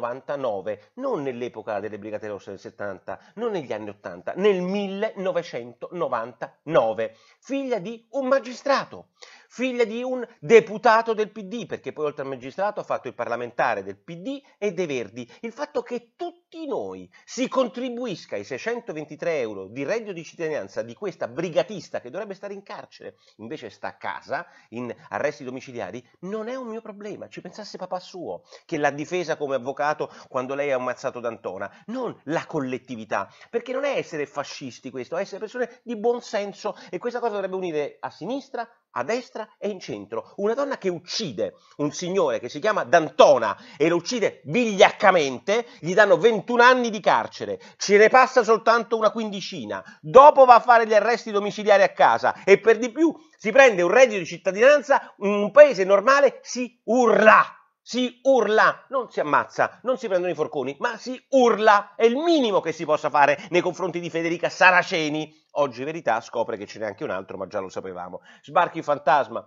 1999, non nell'epoca delle Brigate Rosse del 70, non negli anni 80, nel 1999, figlia di un magistrato figlia di un deputato del PD, perché poi oltre al magistrato ha fatto il parlamentare del PD e dei Verdi. Il fatto che tutti noi si contribuisca ai 623 euro di reddito di cittadinanza di questa brigatista che dovrebbe stare in carcere, invece sta a casa, in arresti domiciliari, non è un mio problema. Ci pensasse papà suo, che l'ha difesa come avvocato quando lei ha ammazzato D'Antona, non la collettività, perché non è essere fascisti questo, è essere persone di buon senso e questa cosa dovrebbe unire a sinistra, a destra e in centro, una donna che uccide un signore che si chiama D'Antona e lo uccide vigliaccamente, gli danno 21 anni di carcere, ce ne passa soltanto una quindicina, dopo va a fare gli arresti domiciliari a casa e per di più si prende un reddito di cittadinanza, in un paese normale si urla si urla, non si ammazza, non si prendono i forconi, ma si urla, è il minimo che si possa fare nei confronti di Federica Saraceni, Oggi Verità scopre che ce n'è anche un altro, ma già lo sapevamo. Sbarchi fantasma,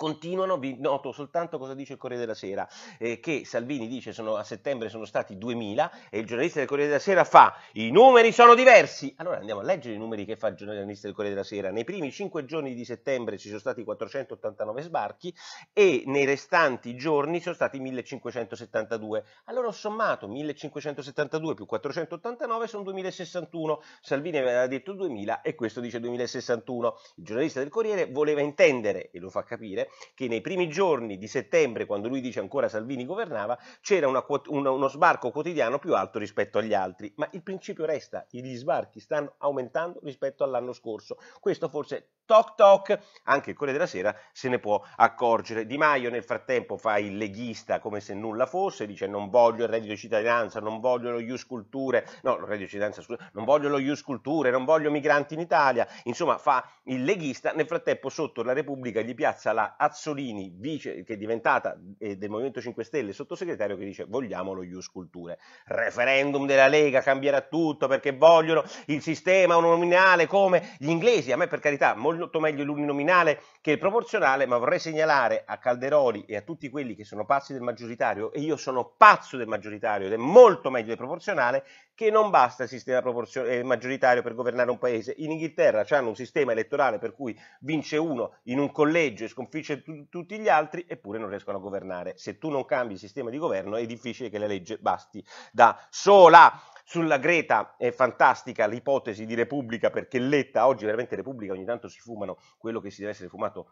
continuano, vi noto soltanto cosa dice il Corriere della Sera, eh, che Salvini dice sono, a settembre sono stati 2000 e il giornalista del Corriere della Sera fa i numeri sono diversi. Allora andiamo a leggere i numeri che fa il giornalista del Corriere della Sera. Nei primi 5 giorni di settembre ci sono stati 489 sbarchi e nei restanti giorni sono stati 1572. Allora ho sommato 1572 più 489 sono 2061. Salvini aveva detto 2000 e questo dice 2061. Il giornalista del Corriere voleva intendere, e lo fa capire, che nei primi giorni di settembre, quando lui dice ancora Salvini governava, c'era una, una, uno sbarco quotidiano più alto rispetto agli altri, ma il principio resta, gli sbarchi stanno aumentando rispetto all'anno scorso. Questo forse toc toc, anche il Corriere della Sera se ne può accorgere. Di Maio nel frattempo fa il leghista come se nulla fosse, dice non voglio il reddito di cittadinanza, non voglio lo Ius Culture, no, il reddito di cittadinanza, scusa, non voglio lo Ius Culture, non voglio migranti in Italia, insomma fa il leghista, nel frattempo sotto la Repubblica gli piazza la Azzolini, vice, che è diventata eh, del Movimento 5 Stelle sottosegretario, che dice vogliamo lo Ius Culture. Referendum della Lega cambierà tutto perché vogliono il sistema uninominale come gli inglesi. A me per carità molto meglio l'uninominale che il proporzionale, ma vorrei segnalare a Calderoli e a tutti quelli che sono pazzi del maggioritario, e io sono pazzo del maggioritario ed è molto meglio del proporzionale, che non basta il sistema eh, maggioritario per governare un paese. In Inghilterra hanno un sistema elettorale per cui vince uno in un collegio e sconfigge suffice t- tutti gli altri eppure non riescono a governare. Se tu non cambi il sistema di governo è difficile che la legge basti da sola. Sulla Greta è fantastica l'ipotesi di Repubblica perché Letta, oggi veramente Repubblica ogni tanto si fumano quello che si deve essere fumato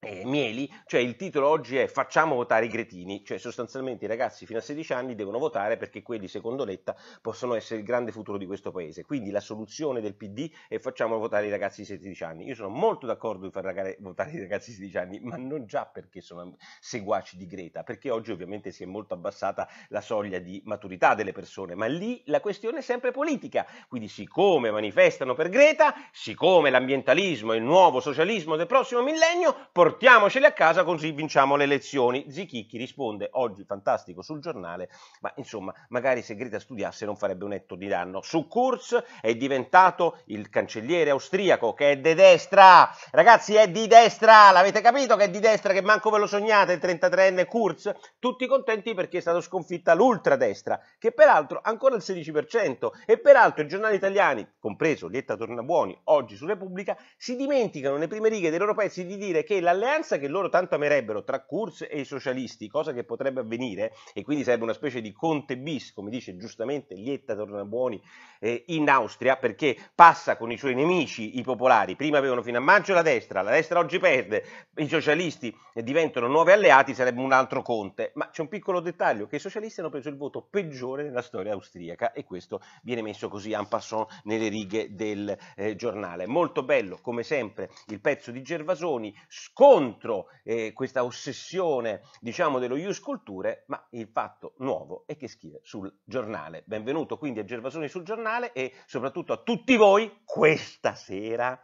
eh, Mieli, cioè il titolo oggi è Facciamo votare i cretini, cioè sostanzialmente i ragazzi fino a 16 anni devono votare perché quelli, secondo Letta, possono essere il grande futuro di questo paese. Quindi la soluzione del PD è facciamo votare i ragazzi di 16 anni. Io sono molto d'accordo di far ragare, votare i ragazzi di 16 anni, ma non già perché sono seguaci di Greta, perché oggi ovviamente si è molto abbassata la soglia di maturità delle persone, ma lì la questione è sempre politica. Quindi siccome manifestano per Greta, siccome l'ambientalismo è il nuovo socialismo del prossimo millennio, portiamo portiamoceli a casa così vinciamo le elezioni. Zichicchi risponde oggi fantastico sul giornale, ma insomma, magari se Greta studiasse non farebbe un netto di danno. Su Kurz è diventato il cancelliere austriaco che è di destra. Ragazzi, è di destra, l'avete capito che è di destra, che manco ve lo sognate il 33enne Kurz, tutti contenti perché è stata sconfitta l'ultradestra, che peraltro ancora il 16% e peraltro i giornali italiani, compreso Lietta Tornabuoni, oggi su Repubblica, si dimenticano nelle prime righe dei loro pezzi di dire che la L'alleanza che loro tanto amerebbero tra Kurz e i socialisti, cosa che potrebbe avvenire, e quindi sarebbe una specie di Conte bis, come dice giustamente Lietta Tornabuoni eh, in Austria, perché passa con i suoi nemici, i popolari. Prima avevano fino a maggio la destra, la destra oggi perde, i socialisti eh, diventano nuovi alleati, sarebbe un altro Conte. Ma c'è un piccolo dettaglio, che i socialisti hanno preso il voto peggiore nella storia austriaca e questo viene messo così en passant nelle righe del eh, giornale. Molto bello, come sempre, il pezzo di Gervasoni. Sc- contro eh, questa ossessione diciamo dello Ius Culture, ma il fatto nuovo è che scrive sul giornale. Benvenuto quindi a Gervasoni sul giornale e soprattutto a tutti voi questa sera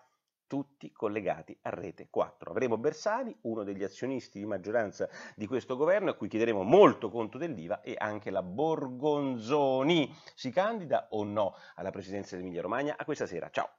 tutti collegati a Rete 4. Avremo Bersani, uno degli azionisti di maggioranza di questo governo, a cui chiederemo molto conto dell'IVA e anche la Borgonzoni si candida o no alla presidenza dell'Emilia Romagna? A questa sera, ciao!